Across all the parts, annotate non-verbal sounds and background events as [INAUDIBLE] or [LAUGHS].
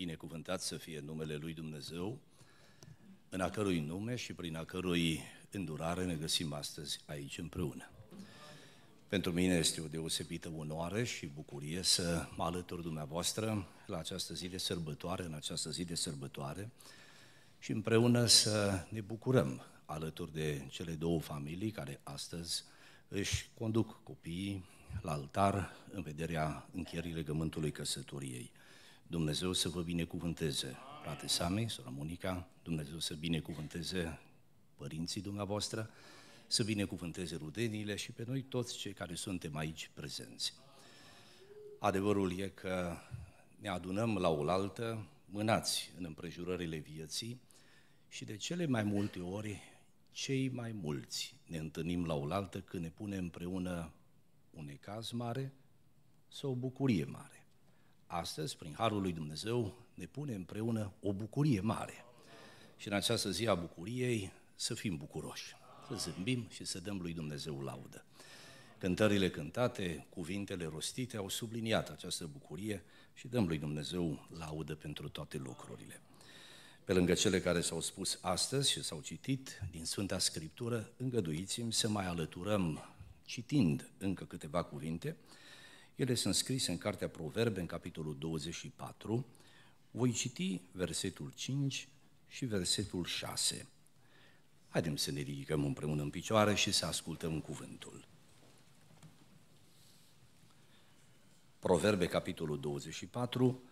binecuvântat să fie numele Lui Dumnezeu, în a cărui nume și prin a cărui îndurare ne găsim astăzi aici împreună. Pentru mine este o deosebită onoare și bucurie să mă alătur dumneavoastră la această zi de sărbătoare, în această zi de sărbătoare și împreună să ne bucurăm alături de cele două familii care astăzi își conduc copiii la altar în vederea încheierii legământului căsătoriei. Dumnezeu să vă binecuvânteze, frate Sami, sora Monica, Dumnezeu să binecuvânteze părinții dumneavoastră, să binecuvânteze rudenile și pe noi toți cei care suntem aici prezenți. Adevărul e că ne adunăm la oaltă, mânați în împrejurările vieții și de cele mai multe ori, cei mai mulți ne întâlnim la oaltă când ne punem împreună un ecaz mare sau o bucurie mare astăzi, prin Harul lui Dumnezeu, ne pune împreună o bucurie mare. Și în această zi a bucuriei să fim bucuroși, să zâmbim și să dăm lui Dumnezeu laudă. Cântările cântate, cuvintele rostite au subliniat această bucurie și dăm lui Dumnezeu laudă pentru toate lucrurile. Pe lângă cele care s-au spus astăzi și s-au citit din Sfânta Scriptură, îngăduiți-mi să mai alăturăm, citind încă câteva cuvinte, ele sunt scrise în Cartea Proverbe, în capitolul 24. Voi citi versetul 5 și versetul 6. Haideți să ne ridicăm împreună în picioare și să ascultăm cuvântul. Proverbe, capitolul 24,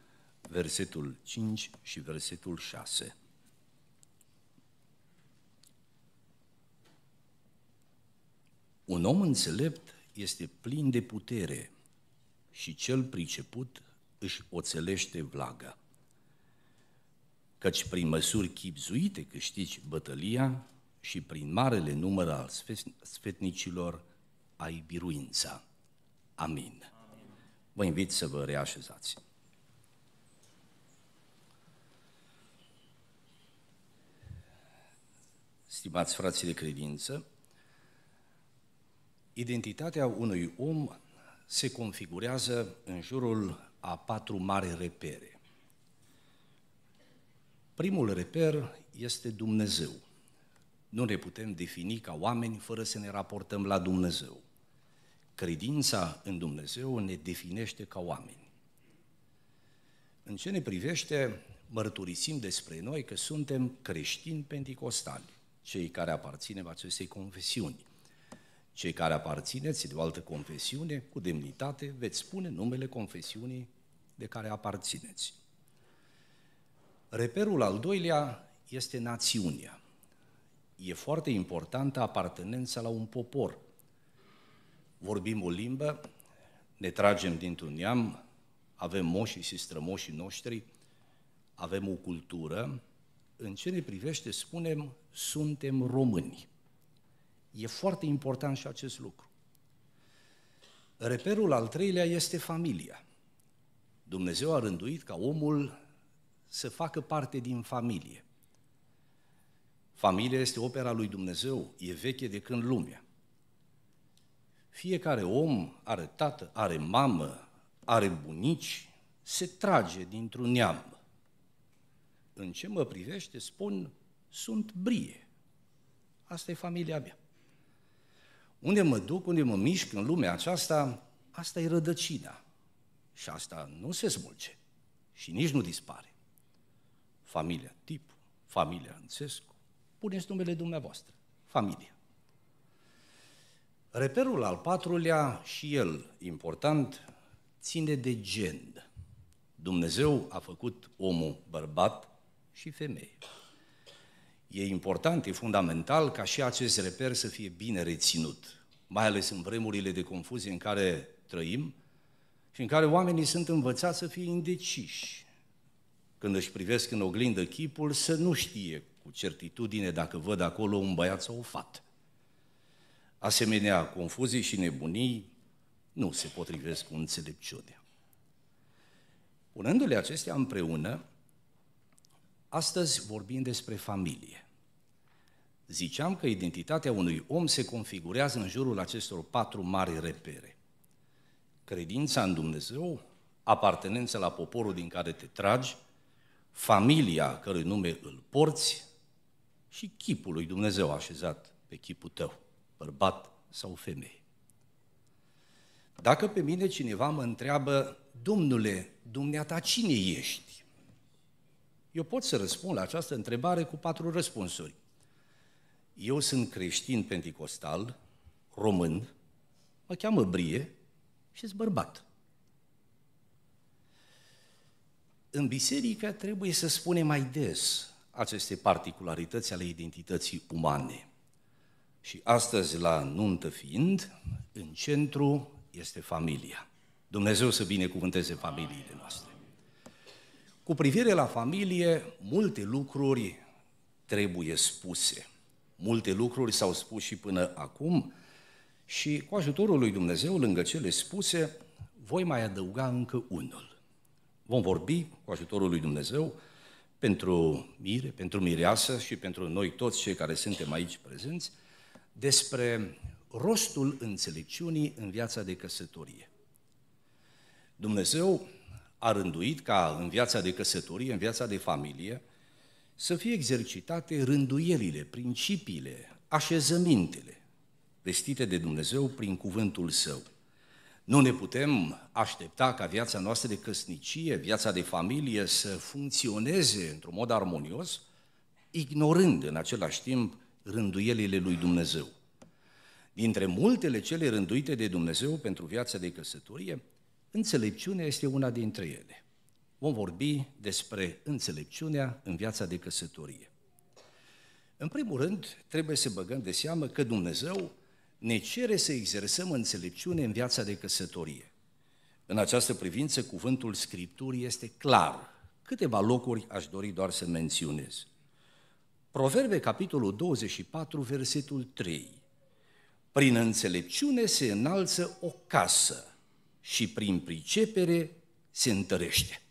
versetul 5 și versetul 6. Un om înțelept este plin de putere și cel priceput își oțelește vlaga. Căci prin măsuri chipzuite câștigi bătălia și prin marele număr al sfetnicilor ai biruința. Amin. Amin. Vă invit să vă reașezați. Stimați frații de credință, identitatea unui om se configurează în jurul a patru mari repere. Primul reper este Dumnezeu. Nu ne putem defini ca oameni fără să ne raportăm la Dumnezeu. Credința în Dumnezeu ne definește ca oameni. În ce ne privește, mărturisim despre noi că suntem creștini pentecostali, cei care aparținem acestei confesiuni. Cei care aparțineți de o altă confesiune, cu demnitate, veți spune numele confesiunii de care aparțineți. Reperul al doilea este națiunea. E foarte importantă apartenența la un popor. Vorbim o limbă, ne tragem dintr-un neam, avem moșii și strămoșii noștri, avem o cultură, în ce ne privește spunem, suntem români. E foarte important și acest lucru. Reperul al treilea este familia. Dumnezeu a rânduit ca omul să facă parte din familie. Familia este opera lui Dumnezeu, e veche de când lumea. Fiecare om are tată, are mamă, are bunici, se trage dintr-un neam. În ce mă privește, spun, sunt brie. Asta e familia mea. Unde mă duc, unde mă mișc în lumea aceasta, asta e rădăcina. Și asta nu se smulge și nici nu dispare. Familia tip, familia Înțescu, puneți numele dumneavoastră, familia. Reperul al patrulea, și el important, ține de gen. Dumnezeu a făcut omul bărbat și femeie. E important, e fundamental ca și acest reper să fie bine reținut, mai ales în vremurile de confuzie în care trăim și în care oamenii sunt învățați să fie indeciși. Când își privesc în oglindă chipul, să nu știe cu certitudine dacă văd acolo un băiat sau o fată. Asemenea, confuzii și nebunii nu se potrivesc cu înțelepciunea. Punându-le acestea împreună, Astăzi vorbim despre familie. Ziceam că identitatea unui om se configurează în jurul acestor patru mari repere. Credința în Dumnezeu, apartenența la poporul din care te tragi, familia cărui nume îl porți și chipul lui Dumnezeu așezat pe chipul tău, bărbat sau femeie. Dacă pe mine cineva mă întreabă, Domnule, dumneata cine ești? Eu pot să răspund la această întrebare cu patru răspunsuri. Eu sunt creștin penticostal, român, mă cheamă Brie și sunt bărbat. În biserică trebuie să spunem mai des aceste particularități ale identității umane. Și astăzi, la nuntă fiind, în centru este familia. Dumnezeu să binecuvânteze familiile noastre. Cu privire la familie, multe lucruri trebuie spuse. Multe lucruri s-au spus și până acum și cu ajutorul lui Dumnezeu, lângă cele spuse, voi mai adăuga încă unul. Vom vorbi cu ajutorul lui Dumnezeu pentru mire, pentru mireasă și pentru noi toți cei care suntem aici prezenți, despre rostul înțelepciunii în viața de căsătorie. Dumnezeu a rânduit ca în viața de căsătorie, în viața de familie, să fie exercitate rânduielile, principiile, așezămintele vestite de Dumnezeu prin cuvântul Său. Nu ne putem aștepta ca viața noastră de căsnicie, viața de familie să funcționeze într-un mod armonios, ignorând în același timp rânduielile lui Dumnezeu. Dintre multele cele rânduite de Dumnezeu pentru viața de căsătorie, Înțelepciunea este una dintre ele. Vom vorbi despre înțelepciunea în viața de căsătorie. În primul rând, trebuie să băgăm de seamă că Dumnezeu ne cere să exersăm înțelepciune în viața de căsătorie. În această privință, cuvântul Scripturii este clar. Câteva locuri aș dori doar să menționez. Proverbe, capitolul 24, versetul 3. Prin înțelepciune se înalță o casă, și prin pricepere se întărește.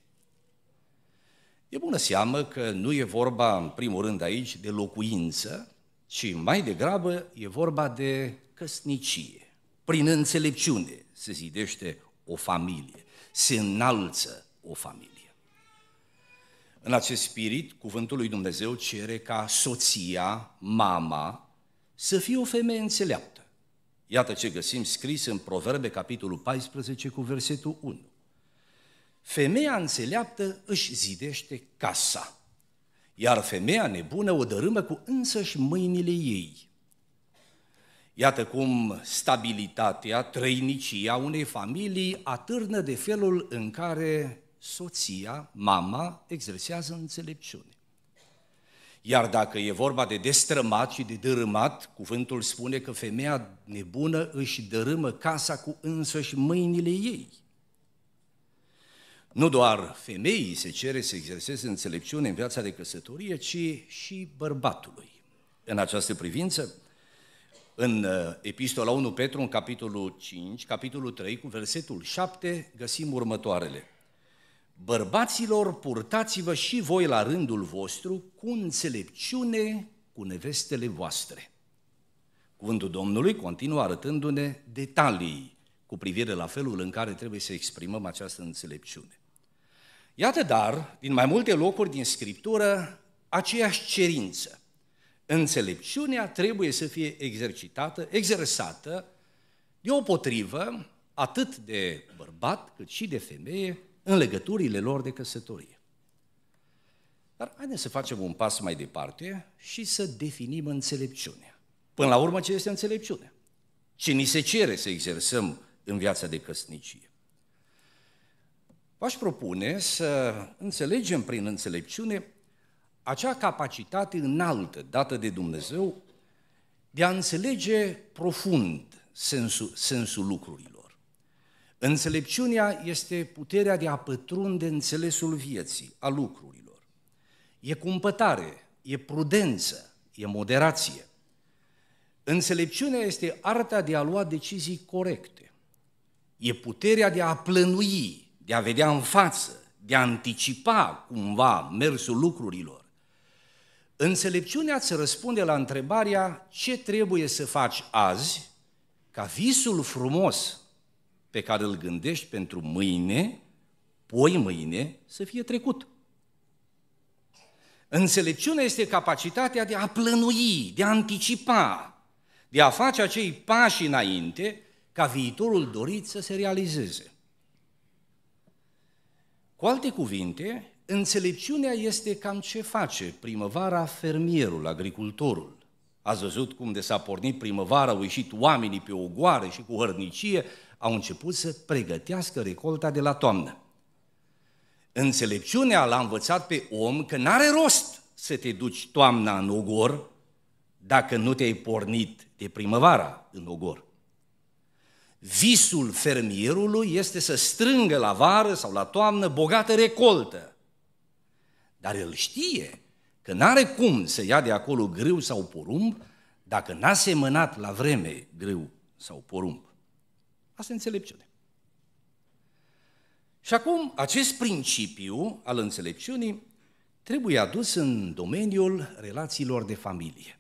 E bună seamă că nu e vorba, în primul rând, aici de locuință, ci mai degrabă e vorba de căsnicie. Prin înțelepciune se zidește o familie, se înalță o familie. În acest spirit, cuvântul lui Dumnezeu cere ca soția, mama, să fie o femeie înțeleaptă Iată ce găsim scris în Proverbe, capitolul 14, cu versetul 1. Femeia înțeleaptă își zidește casa, iar femeia nebună o dărâmă cu însăși mâinile ei. Iată cum stabilitatea, trăinicia unei familii atârnă de felul în care soția, mama, exersează înțelepciune. Iar dacă e vorba de destrămat și de dărâmat, cuvântul spune că femeia nebună își dărâmă casa cu însăși mâinile ei. Nu doar femeii se cere să exerseze înțelepciune în viața de căsătorie, ci și bărbatului. În această privință, în uh, Epistola 1 Petru, în capitolul 5, capitolul 3, cu versetul 7, găsim următoarele – Bărbaților, purtați-vă și voi la rândul vostru cu înțelepciune cu nevestele voastre. Cuvântul Domnului continuă arătându-ne detalii cu privire la felul în care trebuie să exprimăm această înțelepciune. Iată dar, din mai multe locuri din Scriptură, aceeași cerință. Înțelepciunea trebuie să fie exercitată, exersată, deopotrivă, atât de bărbat cât și de femeie, în legăturile lor de căsătorie. Dar haideți să facem un pas mai departe și să definim înțelepciunea. Până la urmă, ce este înțelepciunea? Ce ni se cere să exersăm în viața de căsnicie? V-aș propune să înțelegem prin înțelepciune acea capacitate înaltă dată de Dumnezeu de a înțelege profund sensul, sensul lucrurilor. Înțelepciunea este puterea de a pătrunde înțelesul vieții, a lucrurilor. E cumpătare, e prudență, e moderație. Înțelepciunea este arta de a lua decizii corecte. E puterea de a plănui, de a vedea în față, de a anticipa cumva mersul lucrurilor. Înțelepciunea îți răspunde la întrebarea ce trebuie să faci azi ca visul frumos pe care îl gândești pentru mâine, poi mâine să fie trecut. Înțelepciunea este capacitatea de a plănui, de a anticipa, de a face acei pași înainte ca viitorul dorit să se realizeze. Cu alte cuvinte, înțelepciunea este cam ce face primăvara fermierul, agricultorul. Ați văzut cum de s-a pornit primăvara, au ieșit oamenii pe o și cu hărnicie, au început să pregătească recolta de la toamnă. Înțelepciunea l-a învățat pe om că n-are rost să te duci toamna în ogor dacă nu te-ai pornit de primăvara în ogor. Visul fermierului este să strângă la vară sau la toamnă bogată recoltă. Dar el știe Că n-are cum să ia de acolo grâu sau porumb dacă n-a semănat la vreme grâu sau porumb. Asta e înțelepciune. Și acum, acest principiu al înțelepciunii trebuie adus în domeniul relațiilor de familie.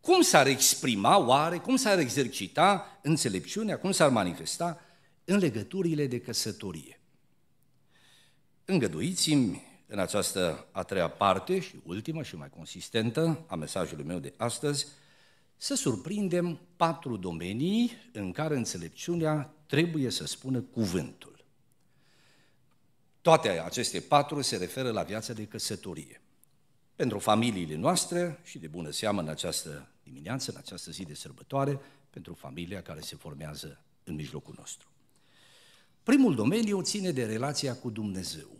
Cum s-ar exprima oare, cum s-ar exercita înțelepciunea, cum s-ar manifesta în legăturile de căsătorie? Îngăduiți-mi în această a treia parte și ultimă și mai consistentă a mesajului meu de astăzi, să surprindem patru domenii în care înțelepciunea trebuie să spună cuvântul. Toate aceste patru se referă la viața de căsătorie. Pentru familiile noastre și de bună seamă în această dimineață, în această zi de sărbătoare, pentru familia care se formează în mijlocul nostru. Primul domeniu ține de relația cu Dumnezeu.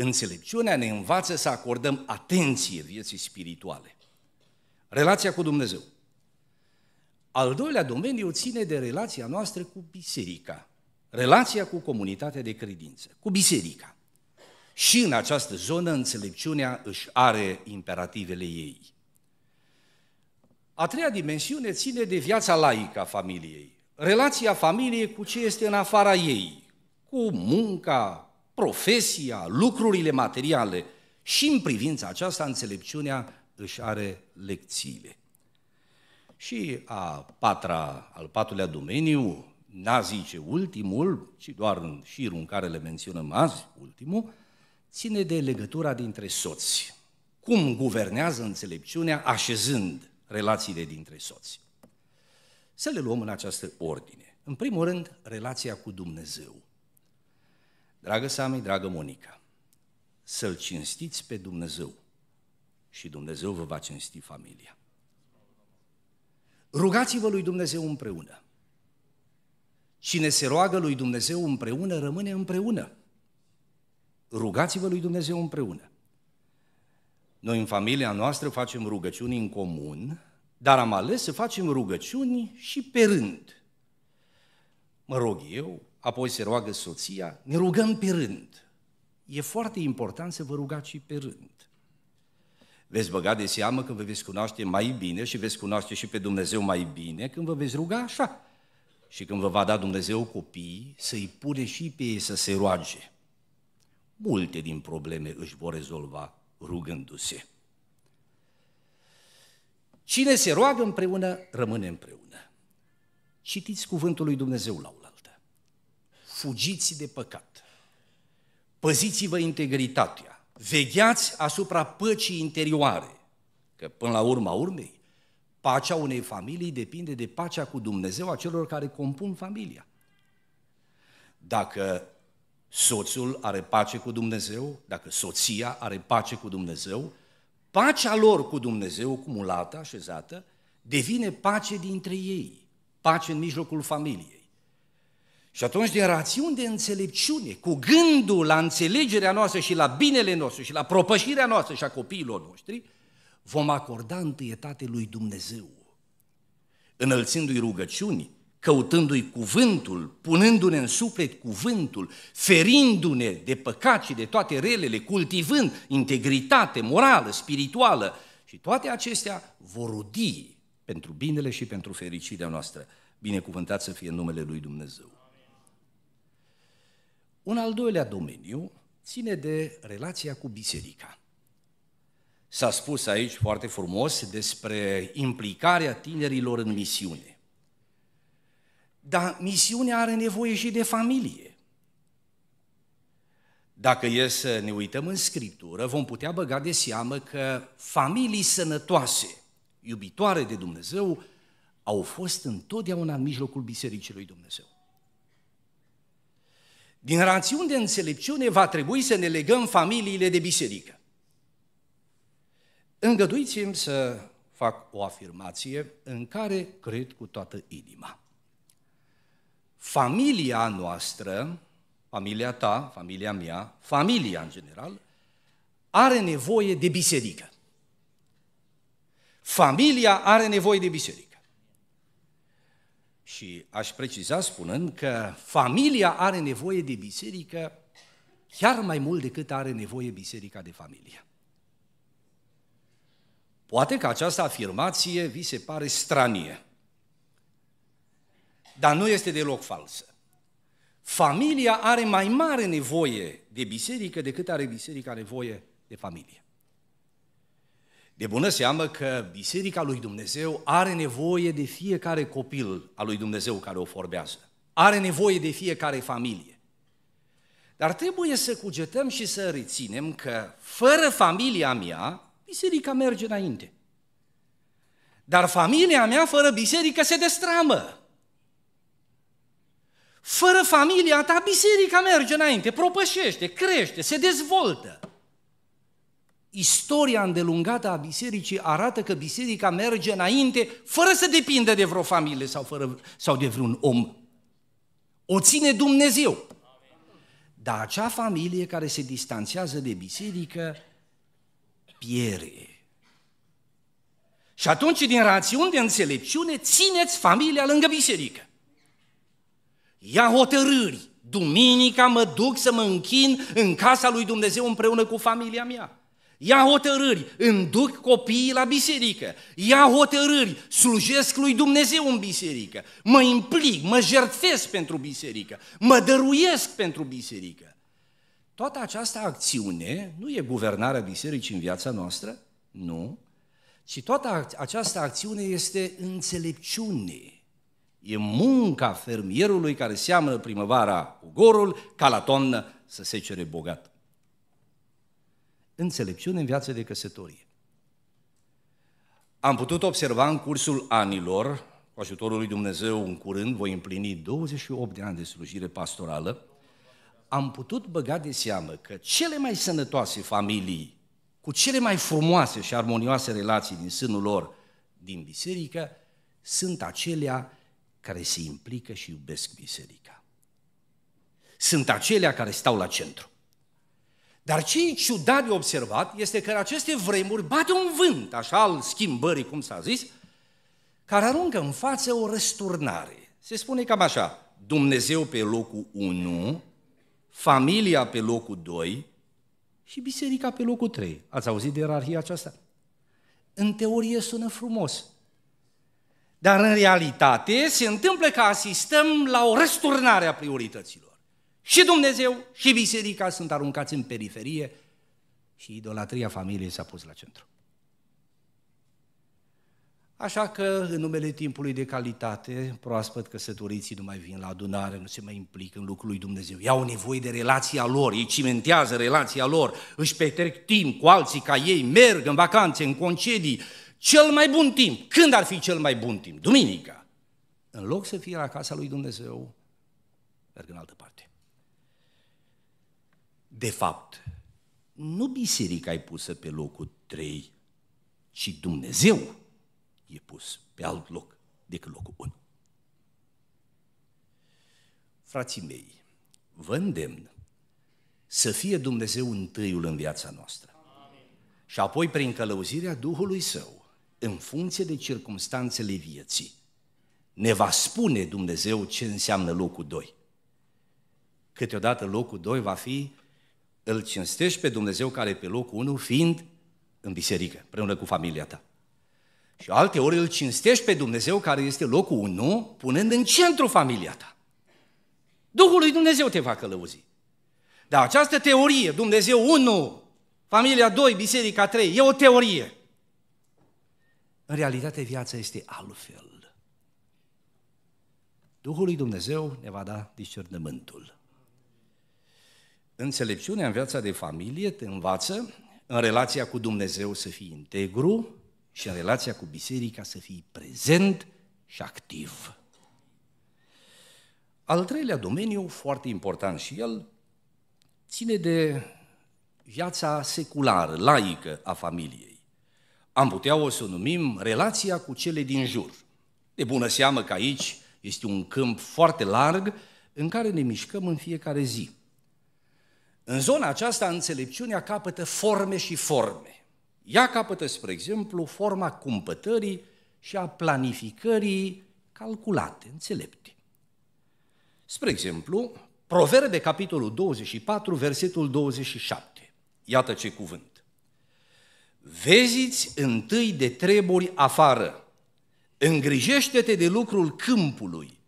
Înțelepciunea ne învață să acordăm atenție vieții spirituale. Relația cu Dumnezeu. Al doilea domeniu ține de relația noastră cu biserica, relația cu comunitatea de credință, cu biserica. Și în această zonă înțelepciunea își are imperativele ei. A treia dimensiune ține de viața laică a familiei, relația familiei cu ce este în afara ei, cu munca, profesia, lucrurile materiale și în privința aceasta înțelepciunea își are lecțiile. Și a patra, al patrulea domeniu, n-a zice ultimul, ci doar în șirul în care le menționăm azi, ultimul, ține de legătura dintre soți. Cum guvernează înțelepciunea așezând relațiile dintre soți? Să le luăm în această ordine. În primul rând, relația cu Dumnezeu. Dragă Sami, dragă Monica, să-L cinstiți pe Dumnezeu și Dumnezeu vă va cinsti familia. Rugați-vă lui Dumnezeu împreună. Cine se roagă lui Dumnezeu împreună, rămâne împreună. Rugați-vă lui Dumnezeu împreună. Noi în familia noastră facem rugăciuni în comun, dar am ales să facem rugăciuni și pe rând. Mă rog eu, apoi se roagă soția, ne rugăm pe rând. E foarte important să vă rugați și pe rând. Veți băga de seamă că vă veți cunoaște mai bine și veți cunoaște și pe Dumnezeu mai bine când vă veți ruga așa. Și când vă va da Dumnezeu copii, să-i pune și pe ei să se roage. Multe din probleme își vor rezolva rugându-se. Cine se roagă împreună, rămâne împreună. Citiți cuvântul lui Dumnezeu la oaltă fugiți de păcat, păziți-vă integritatea, vegheați asupra păcii interioare, că până la urma urmei, pacea unei familii depinde de pacea cu Dumnezeu a celor care compun familia. Dacă soțul are pace cu Dumnezeu, dacă soția are pace cu Dumnezeu, pacea lor cu Dumnezeu, cumulată, așezată, devine pace dintre ei, pace în mijlocul familiei și atunci, din rațiuni de înțelepciune, cu gândul la înțelegerea noastră și la binele nostru și la propășirea noastră și a copiilor noștri, vom acorda întâietate lui Dumnezeu, înălțându i rugăciuni, căutându-i cuvântul, punându-ne în suflet cuvântul, ferindu-ne de păcat și de toate relele, cultivând integritate morală, spirituală și toate acestea vor rudi pentru binele și pentru fericirea noastră. Binecuvântat să fie numele lui Dumnezeu. Un al doilea domeniu ține de relația cu biserica. S-a spus aici foarte frumos despre implicarea tinerilor în misiune. Dar misiunea are nevoie și de familie. Dacă e să ne uităm în Scriptură, vom putea băga de seamă că familii sănătoase, iubitoare de Dumnezeu, au fost întotdeauna în mijlocul Bisericii lui Dumnezeu. Din rațiuni de înțelepciune va trebui să ne legăm familiile de biserică. Îngăduiți-mi să fac o afirmație în care cred cu toată inima. Familia noastră, familia ta, familia mea, familia în general, are nevoie de biserică. Familia are nevoie de biserică. Și aș preciza spunând că familia are nevoie de biserică chiar mai mult decât are nevoie biserica de familie. Poate că această afirmație vi se pare stranie, dar nu este deloc falsă. Familia are mai mare nevoie de biserică decât are biserica nevoie de familie. De bună seamă că Biserica lui Dumnezeu are nevoie de fiecare copil al lui Dumnezeu care o formează. Are nevoie de fiecare familie. Dar trebuie să cugetăm și să reținem că fără familia mea, biserica merge înainte. Dar familia mea fără biserică se destramă. Fără familia ta, biserica merge înainte, propășește, crește, se dezvoltă istoria îndelungată a bisericii arată că biserica merge înainte fără să depindă de vreo familie sau, fără, sau de vreun om. O ține Dumnezeu. Dar acea familie care se distanțează de biserică piere. Și atunci, din rațiuni de înțelepciune, țineți familia lângă biserică. Ia hotărâri. Duminica mă duc să mă închin în casa lui Dumnezeu împreună cu familia mea. Ia hotărâri, înduc copiii la biserică. Ia hotărâri, slujesc lui Dumnezeu în biserică. Mă implic, mă jertfesc pentru biserică. Mă dăruiesc pentru biserică. Toată această acțiune nu e guvernarea bisericii în viața noastră, nu, ci toată această acțiune este înțelepciune. E munca fermierului care seamănă primăvara cu gorul, ca la toamnă să se cere bogat înțelepciune în viață de căsătorie. Am putut observa în cursul anilor, cu ajutorul lui Dumnezeu în curând, voi împlini 28 de ani de slujire pastorală, am putut băga de seamă că cele mai sănătoase familii, cu cele mai frumoase și armonioase relații din sânul lor, din biserică, sunt acelea care se implică și iubesc biserica. Sunt acelea care stau la centru. Dar ce e ciudat de observat este că în aceste vremuri bate un vânt, așa al schimbării, cum s-a zis, care aruncă în față o răsturnare. Se spune cam așa, Dumnezeu pe locul 1, familia pe locul 2 și biserica pe locul 3. Ați auzit de ierarhia aceasta? În teorie sună frumos, dar în realitate se întâmplă că asistăm la o răsturnare a priorităților și Dumnezeu și biserica sunt aruncați în periferie și idolatria familiei s-a pus la centru. Așa că, în numele timpului de calitate, proaspăt căsătoriții nu mai vin la adunare, nu se mai implică în lucrul lui Dumnezeu. Iau nevoie de relația lor, ei cimentează relația lor, își petrec timp cu alții ca ei, merg în vacanțe, în concedii. Cel mai bun timp, când ar fi cel mai bun timp? Duminica. În loc să fie la casa lui Dumnezeu, merg în altă parte. De fapt, nu biserica e pusă pe locul 3, ci Dumnezeu e pus pe alt loc decât locul 1. Frații mei, vă îndemn să fie Dumnezeu întâiul în viața noastră. Amin. Și apoi, prin călăuzirea Duhului Său, în funcție de circumstanțele vieții, ne va spune Dumnezeu ce înseamnă locul 2. Câteodată locul 2 va fi îl cinstești pe Dumnezeu care e pe locul 1 fiind în biserică, împreună cu familia ta. Și alte ori îl cinstești pe Dumnezeu care este locul 1, punând în centru familia ta. Duhul lui Dumnezeu te va călăuzi. Dar această teorie, Dumnezeu 1, familia 2, biserica 3, e o teorie. În realitate, viața este altfel. Duhul lui Dumnezeu ne va da discernământul. Înțelepciunea în viața de familie te învață în relația cu Dumnezeu să fii integru și în relația cu biserica să fii prezent și activ. Al treilea domeniu, foarte important și el, ține de viața seculară, laică a familiei. Am putea o să o numim relația cu cele din jur. De bună seamă că aici este un câmp foarte larg în care ne mișcăm în fiecare zi. În zona aceasta, înțelepciunea capătă forme și forme. Ea capătă, spre exemplu, forma cumpătării și a planificării calculate, înțelepte. Spre exemplu, Proverbe, capitolul 24, versetul 27. Iată ce cuvânt. Veziți întâi de treburi afară, îngrijește-te de lucrul câmpului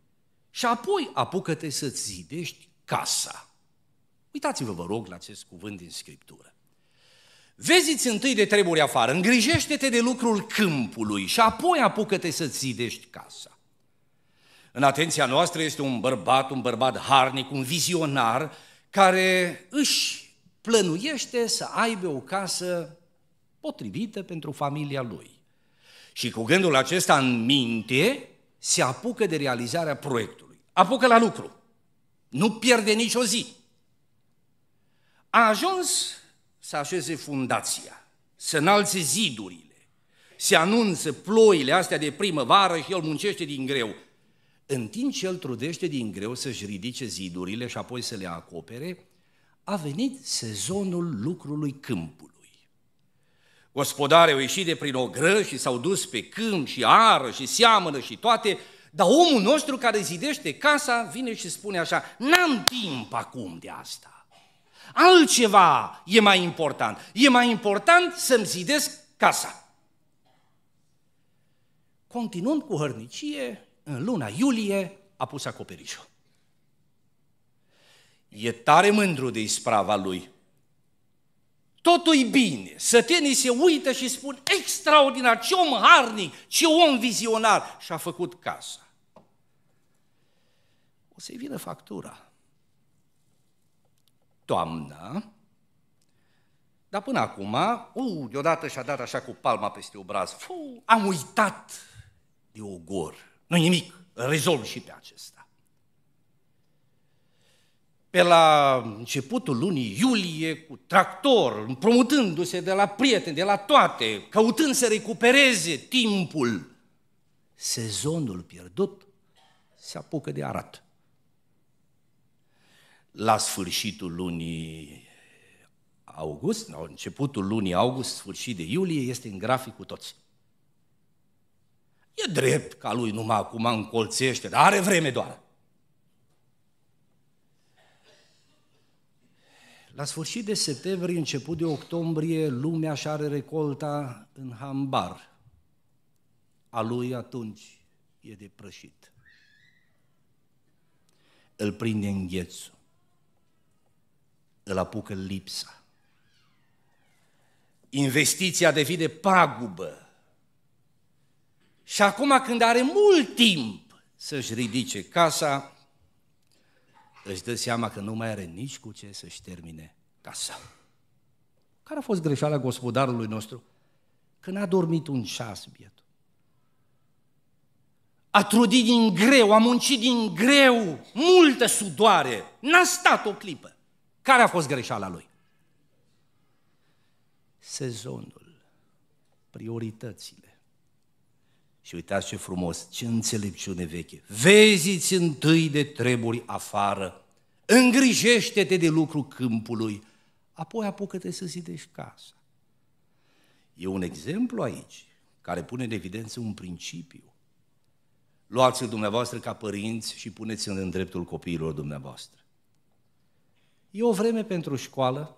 și apoi apucă-te să-ți zidești casa. Uitați-vă, vă rog, la acest cuvânt din Scriptură. Vezi-ți întâi de treburi afară, îngrijește-te de lucrul câmpului și apoi apucă-te să zidești casa. În atenția noastră este un bărbat, un bărbat harnic, un vizionar, care își plănuiește să aibă o casă potrivită pentru familia lui. Și cu gândul acesta în minte, se apucă de realizarea proiectului. Apucă la lucru. Nu pierde nicio zi. A ajuns să așeze fundația, să înalțe zidurile, se anunță ploile astea de primăvară și el muncește din greu. În timp ce el trudește din greu să-și ridice zidurile și apoi să le acopere, a venit sezonul lucrului câmpului. Gospodare au ieșit de prin ogră și s-au dus pe câmp și ară și seamănă și toate, dar omul nostru care zidește casa vine și spune așa, n-am timp acum de asta. Altceva e mai important. E mai important să-mi zidesc casa. Continuând cu hărnicie, în luna iulie a pus acoperișul. E tare mândru de isprava lui. totul e bine. Sătenii se uită și spun, extraordinar, ce om harnic, ce om vizionar. Și-a făcut casa. O să-i vină factura toamnă, dar până acum, u, uh, deodată și-a dat așa cu palma peste obraz, fu, am uitat de ogor. nu nimic, rezolv și pe acesta. Pe la începutul lunii iulie, cu tractor, împrumutându-se de la prieteni, de la toate, căutând să recupereze timpul, sezonul pierdut, se apucă de arată la sfârșitul lunii august, la începutul lunii august, sfârșit de iulie, este în grafic cu toți. E drept ca lui numai acum încolțește, dar are vreme doar. La sfârșit de septembrie, început de octombrie, lumea și are recolta în hambar. A lui atunci e de prășit. Îl prinde în ghețu îl apucă lipsa. Investiția devine pagubă. Și acum când are mult timp să-și ridice casa, își dă seama că nu mai are nici cu ce să-și termine casa. Care a fost greșeala gospodarului nostru? Că n-a dormit un ceas, biet. A trudit din greu, a muncit din greu, multă sudoare, n-a stat o clipă. Care a fost greșeala lui? Sezonul, prioritățile. Și uitați ce frumos, ce înțelepciune veche. Vezi-ți întâi de treburi afară, îngrijește-te de lucru câmpului, apoi apucă-te să zidești casa. E un exemplu aici care pune în evidență un principiu. Luați-l dumneavoastră ca părinți și puneți-l în dreptul copiilor dumneavoastră. E o vreme pentru școală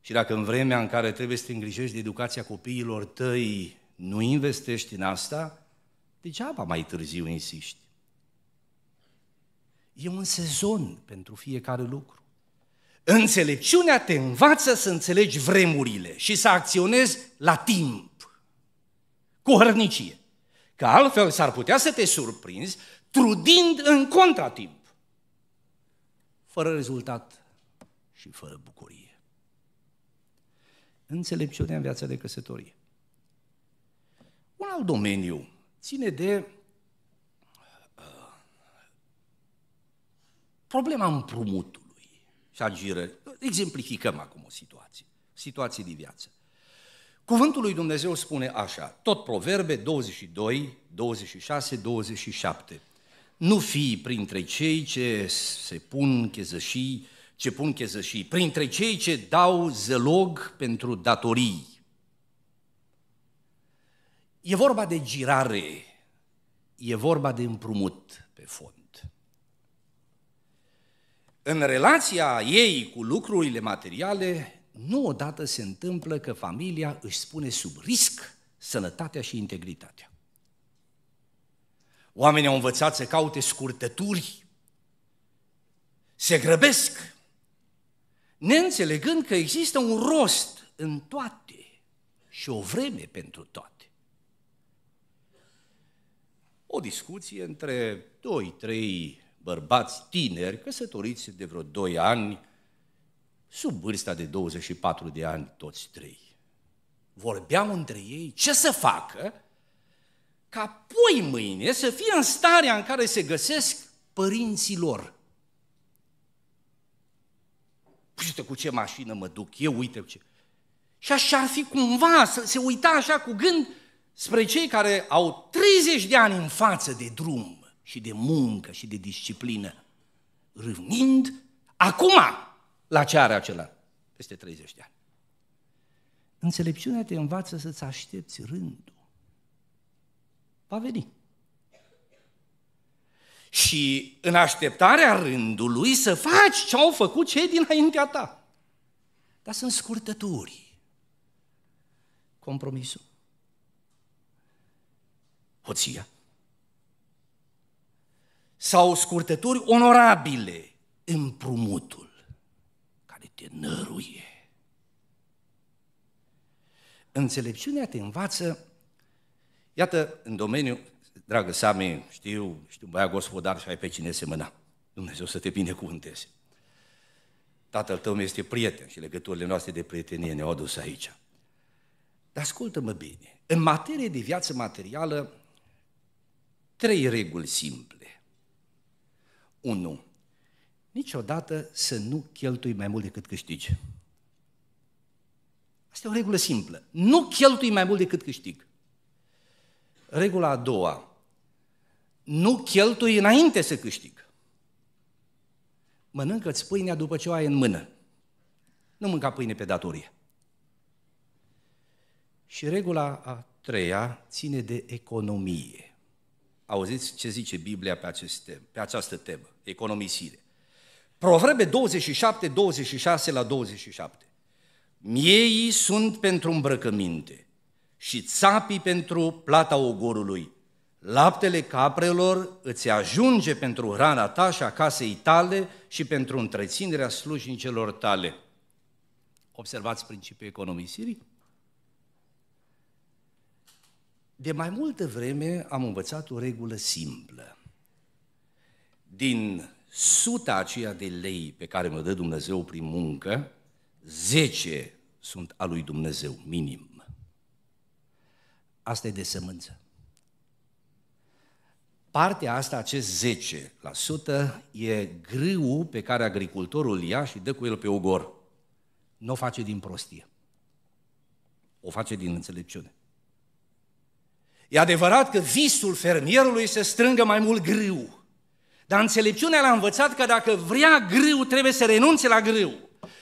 și dacă în vremea în care trebuie să te îngrijești de educația copiilor tăi nu investești în asta, degeaba mai târziu insiști. E un sezon pentru fiecare lucru. Înțelepciunea te învață să înțelegi vremurile și să acționezi la timp, cu hărnicie. Că altfel s-ar putea să te surprinzi trudind în contratimp fără rezultat și fără bucurie. Înțelepciunea în viața de căsătorie. Un alt domeniu ține de uh, problema împrumutului și agire Exemplificăm acum o situație, situație de viață. Cuvântul lui Dumnezeu spune așa, tot Proverbe 22, 26, 27 nu fi printre cei ce se pun chezășii, ce pun chezășii, printre cei ce dau zălog pentru datorii. E vorba de girare, e vorba de împrumut pe fond. În relația ei cu lucrurile materiale, nu odată se întâmplă că familia își spune sub risc sănătatea și integritatea. Oamenii au învățat să caute scurtături, se grăbesc, neînțelegând că există un rost în toate și o vreme pentru toate. O discuție între doi, trei bărbați tineri, căsătoriți de vreo doi ani, sub vârsta de 24 de ani, toți trei. Vorbeau între ei ce să facă ca apoi mâine să fie în starea în care se găsesc părinții lor. Păi uite cu ce mașină mă duc, eu uite ce. Și așa ar fi cumva, să se uita așa cu gând spre cei care au 30 de ani în față de drum și de muncă și de disciplină, râvnind acum la ce are acela peste 30 de ani. Înțelepciunea te învață să-ți aștepți rândul va veni. Și în așteptarea rândului să faci ce au făcut cei dinaintea ta. Dar sunt scurtături. Compromisul. Hoția. Sau scurtături onorabile. Împrumutul care te năruie. Înțelepciunea te învață Iată, în domeniu, dragă Sami, știu, știu, băia gospodar și ai pe cine semăna. Dumnezeu să te binecuvânteze. Tatăl tău este prieten și legăturile noastre de prietenie ne-au adus aici. Dar ascultă-mă bine, în materie de viață materială, trei reguli simple. Unu, Niciodată să nu cheltui mai mult decât câștigi. Asta e o regulă simplă. Nu cheltui mai mult decât câștig. Regula a doua. Nu cheltui înainte să câștig. Mănâncă-ți pâinea după ce o ai în mână. Nu mânca pâine pe datorie. Și regula a treia ține de economie. Auziți ce zice Biblia pe, aceste, pe această temă, economisire. Proverbe 27, 26 la 27. Miei sunt pentru îmbrăcăminte, și țapii pentru plata ogorului. Laptele caprelor îți ajunge pentru hrana ta și a casei tale și pentru întreținerea slujnicelor tale. Observați principiul economisirii? De mai multă vreme am învățat o regulă simplă. Din suta aceea de lei pe care mă dă Dumnezeu prin muncă, 10 sunt a lui Dumnezeu, minim asta e de sămânță. Partea asta, acest 10%, e grâul pe care agricultorul ia și dă cu el pe ogor. Nu o face din prostie. O face din înțelepciune. E adevărat că visul fermierului se strângă mai mult grâu. Dar înțelepciunea l-a învățat că dacă vrea grâu, trebuie să renunțe la grâu.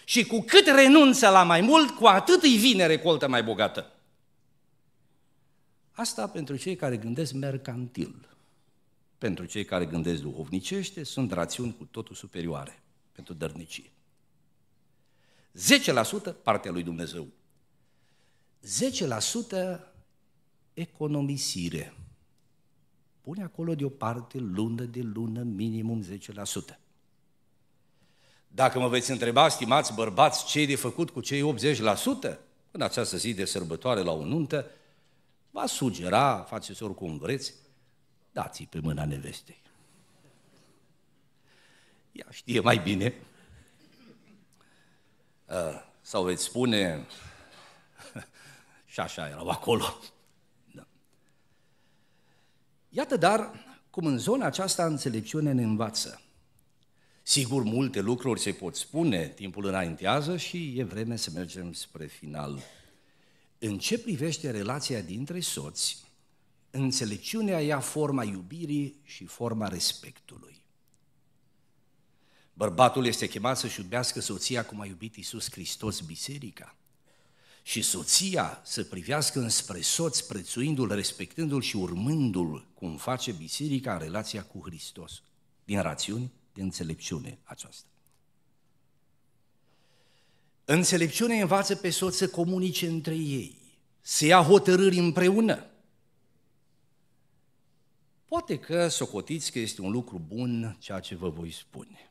Și cu cât renunță la mai mult, cu atât îi vine recoltă mai bogată. Asta pentru cei care gândesc mercantil. Pentru cei care gândesc duhovnicește, sunt rațiuni cu totul superioare pentru dărnicii. 10% partea lui Dumnezeu. 10% economisire. Pune acolo deoparte lună de lună minimum 10%. Dacă mă veți întreba, stimați bărbați, ce e de făcut cu cei 80%? În această zi de sărbătoare la o nuntă, va sugera, faceți oricum vreți, dați-i pe mâna nevestei. Ea știe mai bine. Ă, sau veți spune, [LAUGHS] și așa erau acolo. Da. Iată dar cum în zona aceasta înțelepciune ne învață. Sigur, multe lucruri se pot spune, timpul înaintează și e vreme să mergem spre final. În ce privește relația dintre soți, înțelepciunea ia forma iubirii și forma respectului. Bărbatul este chemat să-și iubească soția cum a iubit Iisus Hristos biserica și soția să privească înspre soț, prețuindu-l, respectându-l și urmândul cum face biserica în relația cu Hristos. Din rațiuni, de înțelepciune aceasta. Înțelepciunea învață pe soț să comunice între ei, să ia hotărâri împreună. Poate că socotiți că este un lucru bun ceea ce vă voi spune.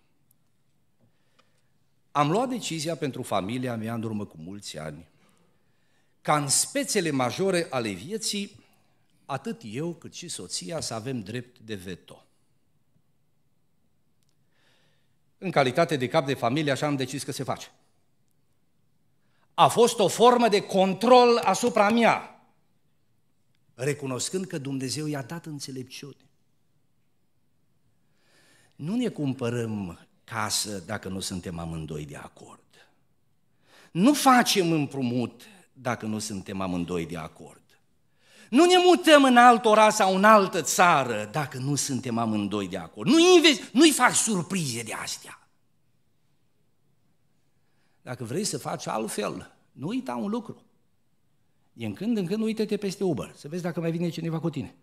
Am luat decizia pentru familia mea în urmă cu mulți ani, ca în spețele majore ale vieții, atât eu cât și soția să avem drept de veto. În calitate de cap de familie, așa am decis că se face – a fost o formă de control asupra mea, recunoscând că Dumnezeu i-a dat înțelepciune. Nu ne cumpărăm casă dacă nu suntem amândoi de acord. Nu facem împrumut dacă nu suntem amândoi de acord. Nu ne mutăm în alt oraș sau în altă țară dacă nu suntem amândoi de acord. Nu investi, nu-i fac surprize de astea. Dacă vrei să faci altfel, nu uita un lucru. Din când în când uite te peste Uber, să vezi dacă mai vine cineva cu tine.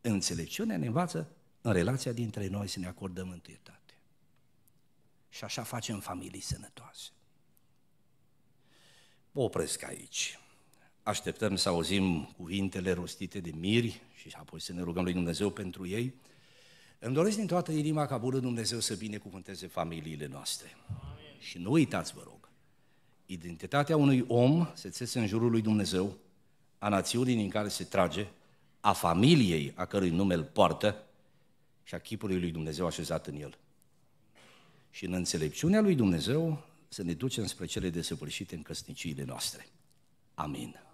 Înțelepciunea ne învață în relația dintre noi să ne acordăm întâietate. Și așa facem familii sănătoase. Mă opresc aici. Așteptăm să auzim cuvintele rostite de miri și apoi să ne rugăm lui Dumnezeu pentru ei. Îmi doresc din toată inima ca Bunul Dumnezeu să binecuvânteze familiile noastre. Amin. Și nu uitați, vă rog, identitatea unui om se țese în jurul lui Dumnezeu, a națiunii din care se trage, a familiei a cărui nume îl poartă și a chipului lui Dumnezeu așezat în el. Și în înțelepciunea lui Dumnezeu să ne ducem spre cele desăvârșite în căsniciile noastre. Amin.